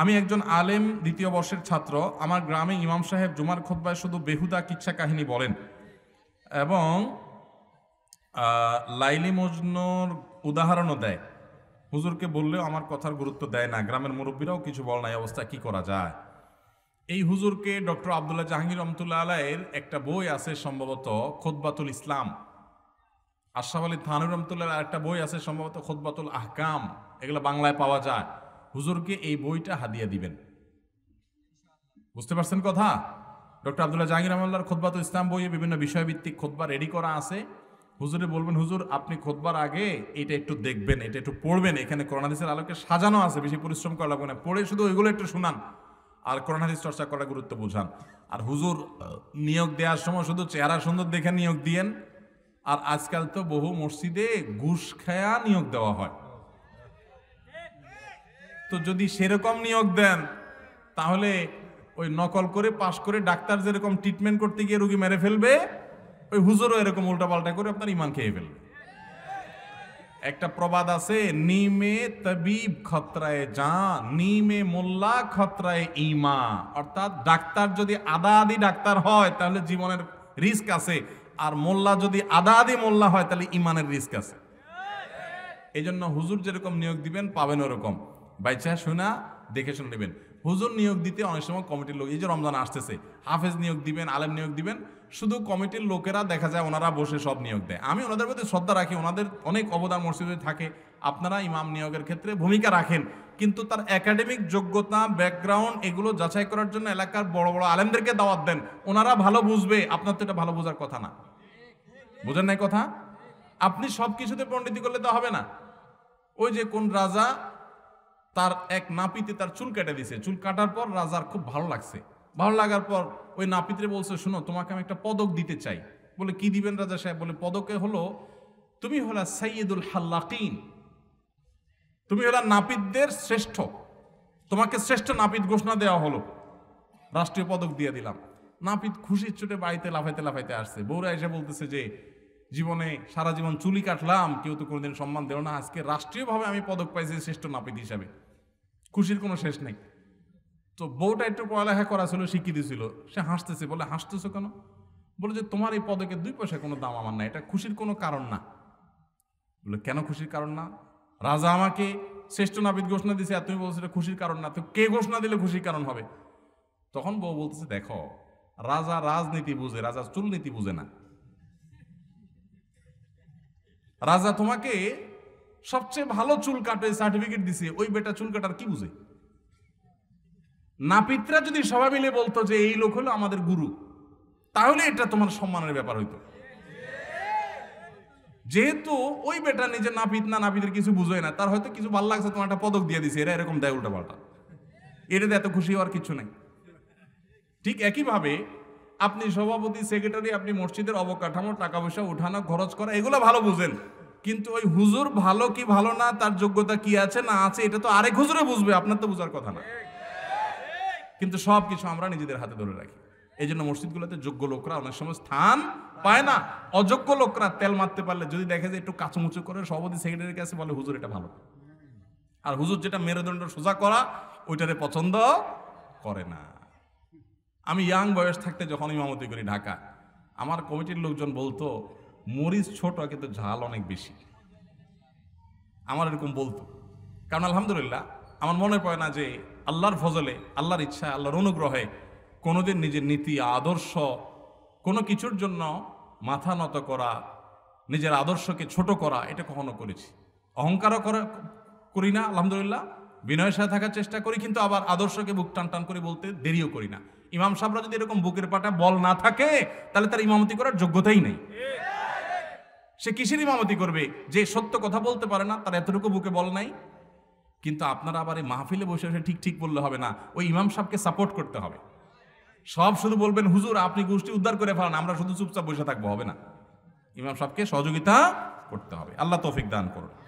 আমি একজন আলেম দ্বিতীয় বর্ষের ছাত্র আমার গ্রামে ইমাম সাহেব জুমার খোদ্বায় শুধু বেহুদা কিচ্ছা কাহিনী বলেন এবং লাইলি মজনুর উদাহরণও দেয় হুজুরকে বললেও আমার কথার গুরুত্ব দেয় না গ্রামের মুরব্বীরাও কিছু বল না অবস্থা কী করা যায় এই হুজুরকে ডক্টর আবদুল্লাহ জাহাঙ্গীর রহমতুল্লাহ আলাইয়ের একটা বই আছে সম্ভবত খোদবাতুল ইসলাম আশাফ আলী থানুর রহমতুল্লাহ আর একটা বই আছে সম্ভবত খোদবাতুল আহকাম এগুলো বাংলায় পাওয়া যায় হুজুরকে এই বইটা হাদিয়া দিবেন বুঝতে পারছেন কথা ডক্টর আবদুল্লাহ জাহাঙ্গীর রহমাল্লার তো ইসলাম বইয়ে বিভিন্ন বিষয়ভিত্তিক খোদবা রেডি করা আছে হুজুরে বলবেন হুজুর আপনি খোদবার আগে এটা একটু দেখবেন এটা একটু পড়বেন এখানে করোনাদিসের আলোকে সাজানো আছে বেশি পরিশ্রম করা লাগবে না পড়ে শুধু ওইগুলো একটু শুনান আর করোনাদিস চর্চা করার গুরুত্ব বোঝান আর হুজুর নিয়োগ দেওয়ার সময় শুধু চেহারা সুন্দর দেখে নিয়োগ দিয়েন আর আজকাল তো বহু মসজিদে ঘুষ খায়া নিয়োগ দেওয়া হয় তো যদি সেরকম নিয়োগ দেন তাহলে ওই নকল করে পাশ করে ডাক্তার যেরকম ট্রিটমেন্ট করতে গিয়ে রুগী মেরে ফেলবে ওই হুজুরও এরকম উল্টাপাল্টা করে আপনার ইমান খেয়ে ফেলবে একটা প্রবাদ আছে নিমে তবিব খতরায় যা নিমে মোল্লা খতরায় ইমা অর্থাৎ ডাক্তার যদি আদা আদি ডাক্তার হয় তাহলে জীবনের রিস্ক আছে আর মোল্লা যদি আদা আদি মোল্লা হয় তাহলে ইমানের রিস্ক আছে এই জন্য হুজুর যেরকম নিয়োগ দিবেন পাবেন ওরকম বাইচা শোনা দেখে শুনে নেবেন হুজুর নিয়োগ দিতে অনেক সময় কমিটির লোক এই যে রমজান আসতেছে হাফেজ নিয়োগ দিবেন আলেম নিয়োগ দিবেন শুধু কমিটির লোকেরা দেখা যায় ওনারা বসে সব নিয়োগ দেয় আমি ওনাদের প্রতি শ্রদ্ধা রাখি ওনাদের অনেক অবদান মসজিদে থাকে আপনারা ইমাম নিয়োগের ক্ষেত্রে ভূমিকা রাখেন কিন্তু তার একাডেমিক যোগ্যতা ব্যাকগ্রাউন্ড এগুলো যাচাই করার জন্য এলাকার বড় বড় আলেমদেরকে দাওয়াত দেন ওনারা ভালো বুঝবে আপনার তো এটা ভালো বোঝার কথা না বোঝেন নাই কথা আপনি সব কিছুতে পণ্ডিতি করলে তো হবে না ওই যে কোন রাজা তার এক নাপিতে তার চুল কেটে দিয়েছে চুল কাটার পর রাজার খুব ভালো লাগছে ভালো লাগার পর ওই নাপিতরে বলছে শুনো তোমাকে আমি একটা পদক দিতে চাই বলে কি দিবেন রাজা সাহেব বলে পদকে হলো তুমি হলো সৈয়দুল হাল্লাকিন তুমি হলো নাপিতদের শ্রেষ্ঠ তোমাকে শ্রেষ্ঠ নাপিত ঘোষণা দেওয়া হলো রাষ্ট্রীয় পদক দিয়ে দিলাম নাপিত খুশির ছুটে বাড়িতে লাফাইতে লাফাইতে আসছে বৌরা এসে বলতেছে যে জীবনে সারা জীবন চুলি কাটলাম কেউ তো কোনোদিন সম্মান দেও না আজকে রাষ্ট্রীয়ভাবে আমি পদক পাইছি শ্রেষ্ঠ নাপিত হিসাবে খুশির কোনো শেষ নেই তো বউটা একটু পড়ালেখা করা ছিল শিখিয়ে দিয়েছিল সে হাসতেছে বলে হাসতেছো কেন বলে যে তোমার এই পদকে দুই পয়সা কোনো দাম আমার না এটা খুশির কোনো কারণ না বলে কেন খুশির কারণ না রাজা আমাকে শ্রেষ্ঠ নাবিদ ঘোষণা দিছে আর তুমি বলছো খুশির কারণ না তো কে ঘোষণা দিলে খুশির কারণ হবে তখন বউ বলতেছে দেখো রাজা রাজনীতি বুঝে রাজা চুলনীতি বুঝে না রাজা তোমাকে সবচেয়ে ভালো চুল কাটে সার্টিফিকেট দিছে ওই বেটা চুল কাটার কি বুঝে নাপিতরা যদি সবাই মিলে বলতো যে এই লোক হলো আমাদের গুরু তাহলে এটা তোমার সম্মানের ব্যাপার হইতো যেহেতু ওই বেটা নিজে নাপিত না নাপিতের কিছু বুঝোয় না তার হয়তো কিছু ভালো লাগছে তোমার একটা পদক দিয়ে দিছে এরা এরকম দেয় উল্টা পাল্টা এটাতে এত খুশি হওয়ার কিছু নাই ঠিক একইভাবে আপনি সভাপতি সেক্রেটারি আপনি মসজিদের অবকাঠামো টাকা পয়সা উঠানো খরচ করা এগুলো ভালো বুঝেন কিন্তু ওই হুজুর ভালো কি ভালো না তার যোগ্যতা কি আছে না আছে এটা তো আরেক হুজুরে বুঝবে আপনার তো বোঝার কথা না কিন্তু সব কিছু আমরা নিজেদের হাতে ধরে রাখি এই জন্য মসজিদগুলোতে যোগ্য লোকরা অনেক সময় স্থান পায় না অযোগ্য লোকরা তেল মারতে পারলে যদি দেখে যে একটু কাচুমুচু করে সভাপতি সেক্রেটারির কাছে বলে হুজুর এটা ভালো আর হুজুর যেটা মেরুদণ্ড সোজা করা ওইটারে পছন্দ করে না আমি ইয়াং বয়স থাকতে যখন ইমামতি করি ঢাকা আমার কমিটির লোকজন বলতো মরিচ ছোট কিন্তু ঝাল অনেক বেশি আমার এরকম বলতো কারণ আলহামদুলিল্লাহ আমার মনে পড়ে না যে আল্লাহর ফজলে আল্লাহর ইচ্ছা আল্লাহর অনুগ্রহে কোনোদিন নিজের নীতি আদর্শ কোনো কিছুর জন্য মাথা নত করা নিজের আদর্শকে ছোট করা এটা কখনো করেছি অহংকারও করা করি না আলহামদুলিল্লাহ বিনয়ের সাথে থাকার চেষ্টা করি কিন্তু আবার আদর্শকে বুক টান টান করে বলতে দেরিও করি না ইমাম সাহেবরা যদি এরকম বুকের পাটা বল না থাকে তাহলে তার ইমামতি করার যোগ্যতাই নেই সে কিসের ইমামতি করবে যে সত্য কথা বলতে পারে না তার এতটুকু বুকে বল নাই কিন্তু আপনারা আবার এই মাহফিলে বসে বসে ঠিক ঠিক বললে হবে না ওই ইমাম সাহেবকে সাপোর্ট করতে হবে সব শুধু বলবেন হুজুর আপনি গোষ্ঠী উদ্ধার করে ফেলান আমরা শুধু চুপচাপ বসে থাকবো হবে না ইমাম সাহেবকে সহযোগিতা করতে হবে আল্লাহ তৌফিক দান করুন